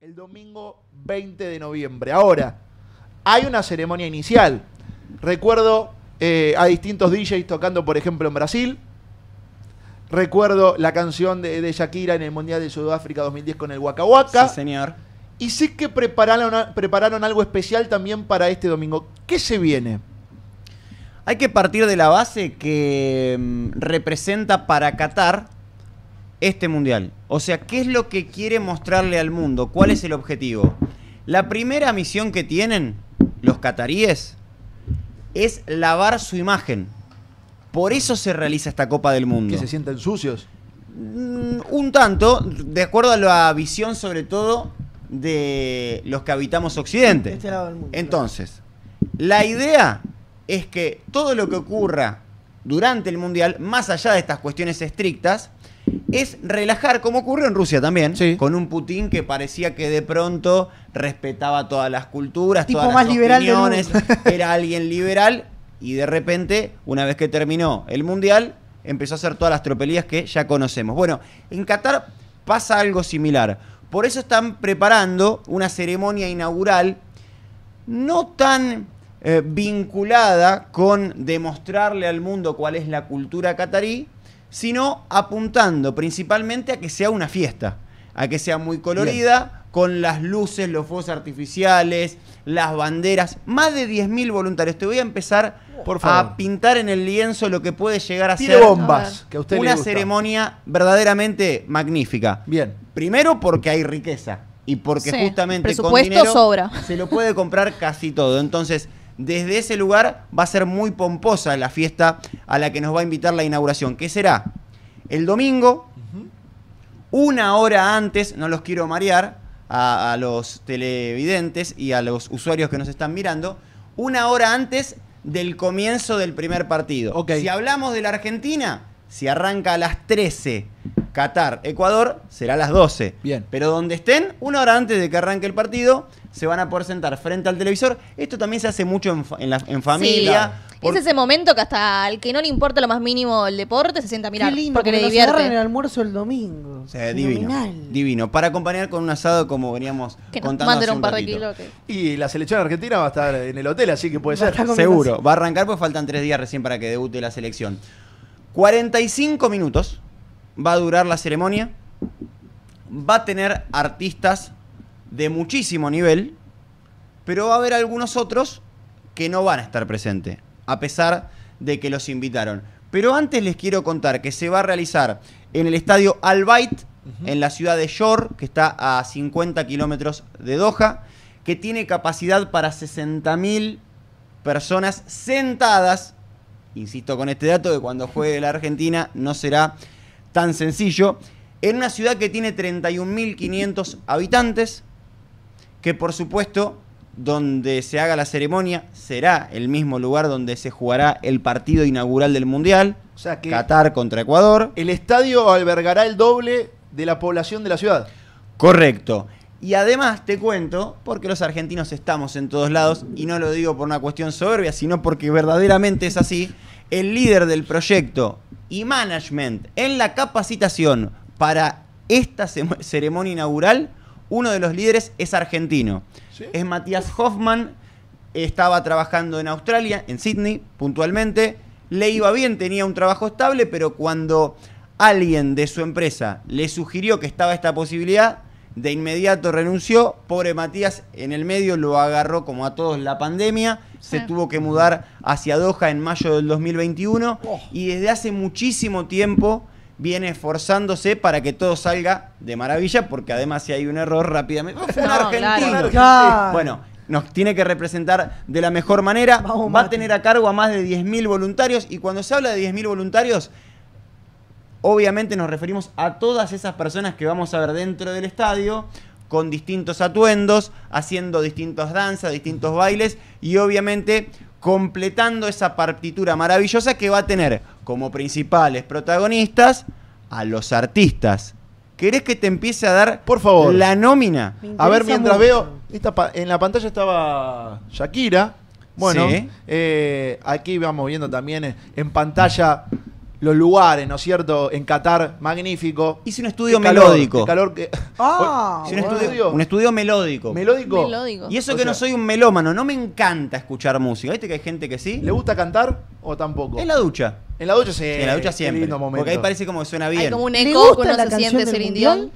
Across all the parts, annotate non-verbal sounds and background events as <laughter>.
el domingo 20 de noviembre. Ahora, hay una ceremonia inicial. Recuerdo eh, a distintos DJs tocando, por ejemplo, en Brasil. Recuerdo la canción de, Shakira en el Mundial de Sudáfrica 2010 con el Waka Waka. Sí, señor. Y sé que prepararon, prepararon algo especial también para este domingo. ¿Qué se viene? Hay que partir de la base que mm, representa para Qatar este mundial. O sea, ¿qué es lo que quiere mostrarle al mundo? ¿Cuál es el objetivo? La primera misión que tienen los cataríes es lavar su imagen. Por eso se realiza esta Copa del Mundo. Que se sienten sucios. Mm, un tanto, de acuerdo a la visión sobre todo de los que habitamos Occidente. Este Entonces, la idea es que todo lo que ocurra durante el Mundial, más allá de estas cuestiones estrictas, es relajar, como ocurrió en Rusia también, con un Putin que parecía que de pronto respetaba todas las culturas, tipo todas más las opiniones, <laughs> era alguien liberal y de repente, una vez que terminó el mundial, empezó a hacer todas las tropelías que ya conocemos. Bueno, en Qatar pasa algo similar. Por eso están preparando una ceremonia inaugural no tan eh, vinculada con demostrarle al mundo cuál es la cultura qatarí, sino apuntando principalmente a que sea una fiesta, a que sea muy colorida, con las luces, los fuegos artificiales, las banderas, más de 10.000 voluntarios. Te voy a empezar Por a pintar en el lienzo lo que puede llegar a ser una ceremonia verdaderamente magnífica. Bien. Primero porque hay riqueza y porque justamente con dinero se lo puede comprar casi todo. Entonces, desde ese lugar va a ser muy pomposa la fiesta a la que nos va a invitar la inauguración, ¿Qué será el domingo, una hora antes, no los quiero marear a, los televidentes y a los usuarios que nos están mirando, una hora antes del comienzo del primer partido. Si hablamos de la Argentina, si arranca a las 13 Qatar, Ecuador, será a las 12. Bien. Pero donde estén, una hora antes de que arranque el partido, se van a poder sentar frente al televisor. Esto también se hace mucho en, familia. Es ese momento que hasta al que no le importa lo más mínimo el deporte se sienta a mirar Qué lindo, porque, le divierte. en el almuerzo el domingo. divino. Para acompañar con un asado como veníamos contando Y la selección argentina va a estar en el hotel, así que puede ser. Seguro. Va a arrancar pues faltan tres días recién para que debute la selección. 45 minutos va a durar la ceremonia. Va a tener artistas de muchísimo nivel, pero va a haber algunos otros que no van a estar presentes, a pesar de que los invitaron. Pero antes les quiero contar que se va a realizar en el estadio Albait, en la ciudad de Yor, que está a 50 kilómetros de Doha, que tiene capacidad para 60.000 personas sentadas. Insisto con este dato de cuando juegue la Argentina no será tan sencillo. En una ciudad que tiene 31.500 habitantes, que por supuesto donde se haga la ceremonia será el mismo lugar donde se jugará el partido inaugural del Mundial, o sea que Qatar contra Ecuador. El estadio albergará el doble de la población de la ciudad. Correcto. Y además te cuento, porque los argentinos estamos en todos lados, y no lo digo por una cuestión soberbia, sino porque verdaderamente es así, el líder del proyecto y management en la capacitación para esta ceremonia inaugural uno de los líderes es argentino. Es Matías Hoffman. Estaba trabajando en Australia, en Sydney, puntualmente. Le iba bien, tenía un trabajo estable, pero cuando alguien de su empresa le sugirió que estaba esta posibilidad, de inmediato renunció. Pobre Matías, en el medio lo agarró como a todos la pandemia. Se tuvo que mudar hacia Doha en mayo del 2021. Y desde hace muchísimo tiempo viene esforzándose para que todo salga de maravilla, porque además si hay un error rápidamente... ¡Oh, un argentino! Bueno, nos tiene que representar de la mejor manera, va a tener a cargo a más de 10.000 voluntarios y cuando se habla de 10.000 voluntarios, obviamente nos referimos a todas esas personas que vamos a ver dentro del estadio con distintos atuendos, haciendo distintas danzas, distintos bailes y obviamente completando esa partitura maravillosa que va a tener como principales protagonistas a los artistas. ¿Querés que te empiece a dar por favor la nómina? A ver, mientras veo, en la pantalla estaba Shakira. Bueno, eh, aquí vamos viendo también eh, en pantalla los lugares, ¿no es cierto? En Qatar, magnífico. Hice un estudio melódico. Ah, <laughs> un, estudio, un estudio melódico. melódico. Y eso que no soy un melómano, no me encanta escuchar música. ¿Viste que hay gente que sí? ¿Le gusta cantar? ¿O tampoco? En la ducha. En la ducha en la ducha siempre. Porque ahí parece como que suena bien. Hay un eco cuando se siente ser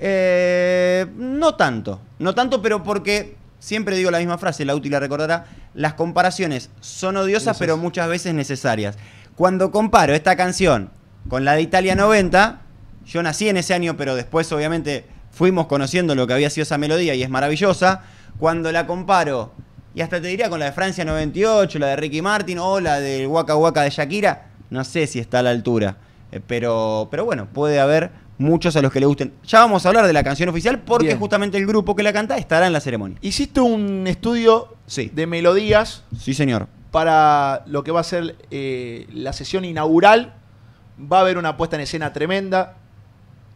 eh, no tanto. No tanto, pero porque siempre digo la misma frase, la útil la recordará. Las comparaciones son odiosas, pero muchas veces necesarias. Cuando comparo esta canción con la de Italia 90, yo nací en ese año, pero después, obviamente, fuimos conociendo lo que había sido esa melodía y es maravillosa. Cuando la comparo y hasta te diría con la de Francia 98, la de Ricky Martin o la del Waka Waka de Shakira. No sé si está a la altura. Eh, pero, pero bueno, puede haber muchos a los que le gusten. Ya vamos a hablar de la canción oficial porque justamente el grupo que la canta estará en la ceremonia. Hiciste un estudio de melodías. Sí, señor. Para lo que va a ser eh, la sesión inaugural. Va a haber una puesta en escena tremenda.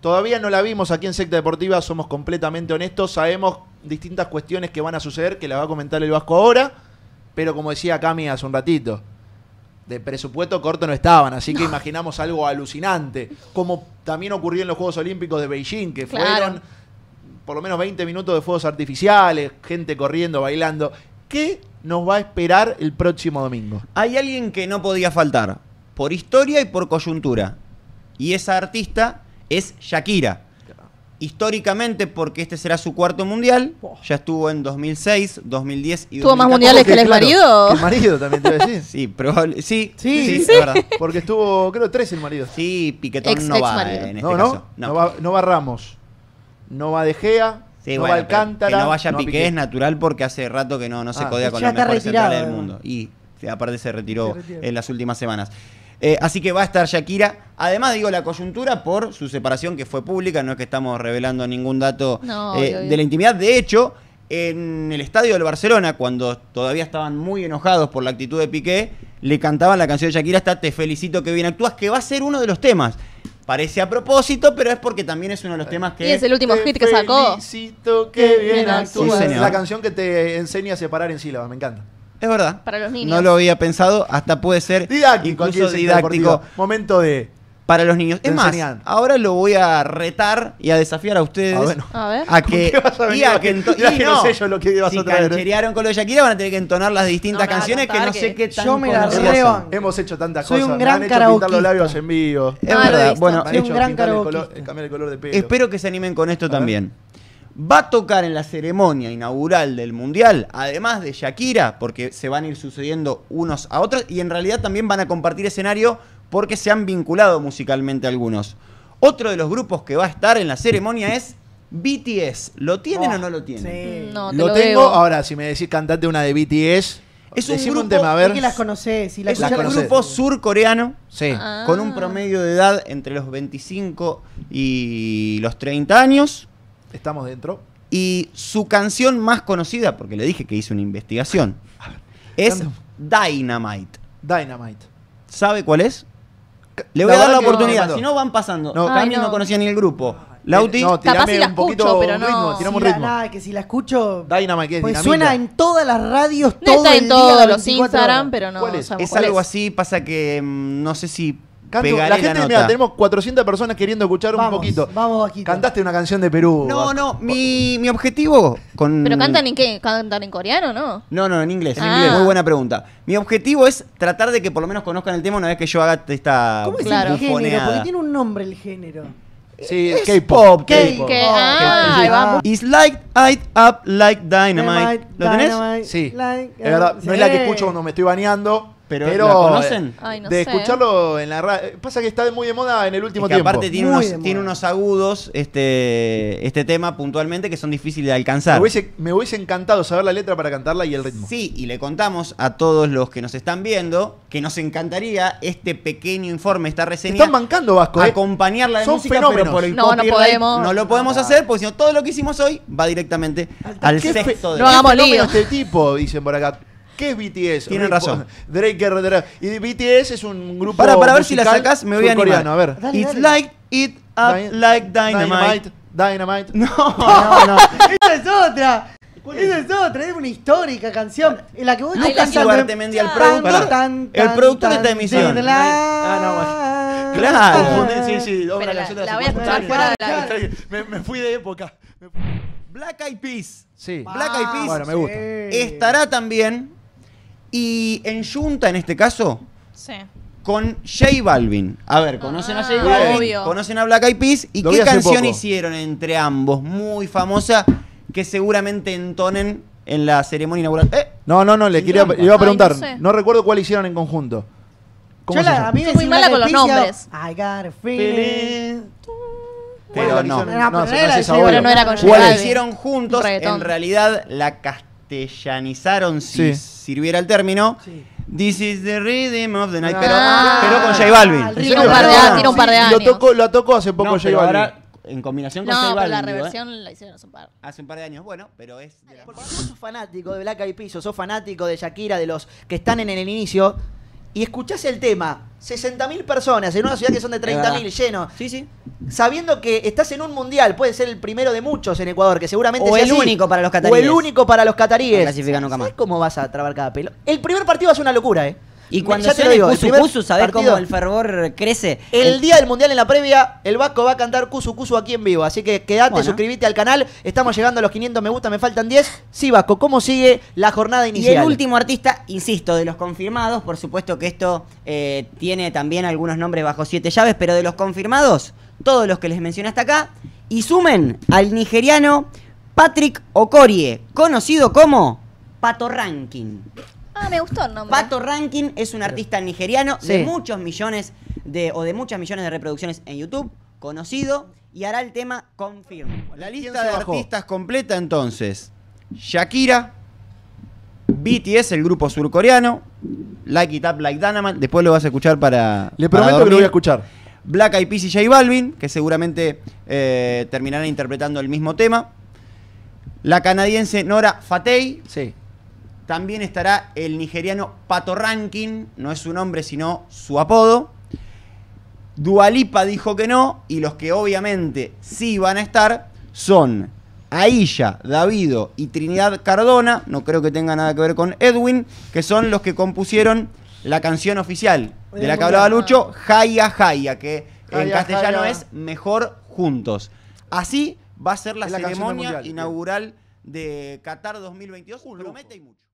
Todavía no la vimos aquí en Secta Deportiva, somos completamente honestos. Sabemos distintas cuestiones que van a suceder, que las va a comentar el Vasco ahora, pero como decía Cami hace un ratito, de presupuesto corto no estaban, así que imaginamos algo alucinante, como también ocurrió en los Juegos Olímpicos de Beijing, que fueron por lo menos 20 minutos de fuegos artificiales, gente corriendo, bailando. ¿Qué nos va a esperar el próximo domingo? Hay alguien que no podía faltar, por historia y por coyuntura, y esa artista es Shakira históricamente porque este será su cuarto mundial. Ya estuvo en 2006, 2010 y ¿Tuvo más mundiales que el marido? el marido también te voy a decir. sí, probable. Sí, sí, La verdad. <laughs> Porque estuvo, creo, tres el marido. Sí, Piquetón no va en este no, no, caso. No. va, Ramos, no va De Gea, no Alcántara. Que no vaya Piqué, es natural porque hace rato que no, no se ah, codea con los mejores centrales del mundo. Eh. Y aparte Se retiró. en las últimas semanas. Eh, así que va a estar Shakira. Además, digo la coyuntura por su separación que fue pública, no es que estamos revelando ningún dato eh, de la intimidad. De hecho, en el estadio del Barcelona, cuando todavía estaban muy enojados por la actitud de Piqué, le cantaban la canción de Shakira hasta Te felicito que bien actúas, que va a ser uno de los temas. Parece a propósito, pero es porque también es uno de los temas que. Y es el último hit que sacó. Felicito que bien, actúas. la canción que te enseña a separar en sílabas, me encanta. Es verdad. Para los niños. No lo había pensado, hasta puede ser didáctico, incluso didáctico. Momento de para los niños. Es más, ahora lo voy a retar y a desafiar a ustedes. Ah, a, ver, a, que y no. sé yo lo que ibas si a traer. Eh? con lo de Shakira van a tener que entonar las distintas canciones que no sé qué tan Yo me Hemos hecho tantas Soy cosas. Un me han hecho pintar los labios en vivo. Es verdad. Bueno, un gran Cambiar el color de pelo. Espero que se animen con esto también va a tocar en la ceremonia inaugural del Mundial, además de Shakira, porque se van a ir sucediendo unos a otros y en realidad también van a compartir escenario porque se han vinculado musicalmente algunos. Otro de los grupos que va a estar en la ceremonia es BTS. ¿Lo tienen ah, o no lo tienen? Sí. Mm, no, lo, tengo. Ahora, si me decís cantate una de BTS. Es un grupo, tema, grupo surcoreano con un ah. promedio de edad entre los 25 y los 30 años Estamos dentro. Y su canción más conocida, porque le dije que hice una investigación, es Dynamite. Dynamite. ¿Sabe cuál es? Le voy a dar la oportunidad, si no van pasando. Ah, no, no. conocía ni el grupo. Lauti, no, tirame un poquito escucho, pero no. ritmo, ritmo. que si la escucho. Dynamite, es pues suena en todas las radios no todo en todos los Instagram, pero no. ¿Cuál es? es algo así, pasa que mm, no sé si la gente, mira, tenemos 400 personas queriendo escuchar un poquito. Vamos, aquí. Cantaste una canción de Perú. No, no, mi, mi, objetivo con. ¿Pero cantan en qué? ¿Cantan en coreano o no? No, no, en inglés. En ah. inglés, muy buena pregunta. Mi objetivo es tratar de que por lo menos conozcan el tema una vez que yo haga esta. ¿Cómo es claro. el género? Porque tiene un nombre el género. Sí, K-pop. K-pop. Ah, It's like light up like dynamite. ¿Lo tenés? sí. es verdad, no es la que escucho cuando me estoy bañando. Pero, conocen? de escucharlo en la radio. Pasa que está muy de moda en el último tiempo que Aparte tiene unos, agudos este, este tema puntualmente que son difíciles de alcanzar. Me hubiese, encantado saber la letra para cantarla y el ritmo. Sí, y le contamos a todos los que nos están viendo que nos encantaría este pequeño informe, esta reseña. Están bancando, Vasco. ¿eh? Acompañarla de música, fenómenos. Pero no, no podemos. No lo podemos hacer porque si no, todo lo que hicimos hoy va directamente al sexto de No hagamos este tipo, dicen por acá. ¿Qué es BTS? Tienen razón. Drake Y BTS es un grupo. Para, para ver si la sacas. me voy a animar. A ver. It's like it up like dynamite. Dynamite. No, <laughs> no, no. Esa es otra. Esa es otra, es una histórica canción. En la que vos estás cantando. el productor. el productor de esta emisión. Ah, no, Claro. Sí, sí, la, la voy a escuchar fuera de la. Me fui de época. Black Eyed Peas. Sí. Black Eyed Peas. Bueno, me gusta. Estará también y en Junta, en este caso, con Jay Balvin. A ver, ah, ¿conocen a Jay Balvin? ¿Conocen a Black Eyed Peas? ¿Y qué canción hicieron entre ambos? Muy famosa, que seguramente entonen en la ceremonia inaugural. Eh, no, no, no, le quería, iba a preguntar. no, recuerdo cuál hicieron en conjunto. Yo la, a muy mala con los nombres. I got a Pero no, no, no, no, no, era con ¿Cuál hicieron juntos? En realidad, la castaña castellanizaron, si sirviera el término. This is the rhythm of the night, ah. pero, con J Balvin. un par de años, Lo tocó, lo tocó hace poco J Balvin. ahora, en combinación con J Balvin. la ¿eh? reversión la hicieron hace un par. Hace un par de años, bueno, pero es... de la- Porque sos fanático de Black Eyed Peas, Soy sos fanático de Shakira, de los que están en el inicio, y escuchás el tema, 60.000 personas en una ciudad que son de 30.000 lleno. Sí, sí. Sabiendo que estás en un mundial, puede ser el primero de muchos en Ecuador, que seguramente o el único para los cataríes. O el único para los cataríes. No clasifican nunca cómo vas a trabar cada pelo? El primer partido es una locura, ¿eh? Y cuando se ve. Cusu Cusu, cómo el fervor crece? El, día del Mundial en la previa, el Vasco va a cantar Cusu Cusu aquí en vivo. Así que quédate, suscríbete al canal. Estamos llegando a los 500 me gusta, me faltan 10. Sí, Vasco, ¿cómo sigue la jornada inicial? Y el último artista, insisto, de los confirmados, por supuesto que esto eh, tiene también algunos nombres bajo siete llaves, pero de los confirmados, todos los que les mencioné hasta acá, y sumen al nigeriano Patrick Okorie, conocido como Pato Ranking. Ah, me gustó el nombre. Pato Rankin es un artista nigeriano de muchos millones de, o de muchas millones de reproducciones en YouTube, conocido, y hará el tema Confirmo La lista de artistas completa entonces. Shakira, BTS, el grupo surcoreano, Like It Up, Like Dynamite, después lo vas a escuchar para Le prometo que lo voy a escuchar. Black Eyed Peas y J Balvin, que seguramente eh, terminarán interpretando el mismo tema. La canadiense Nora Fatei Sí. También estará el nigeriano Pato Rankin, no es su nombre sino su apodo. Dualipa dijo que no y los que obviamente sí van a estar son Aisha, Davido y Trinidad Cardona, no creo que tenga nada que ver con Edwin, que son los que compusieron la canción oficial de la que hablaba Lucho, Jaya Jaya, que en castellano es Mejor Juntos. Así va a ser la, ceremonia inaugural de Qatar 2022. Promete y mucho.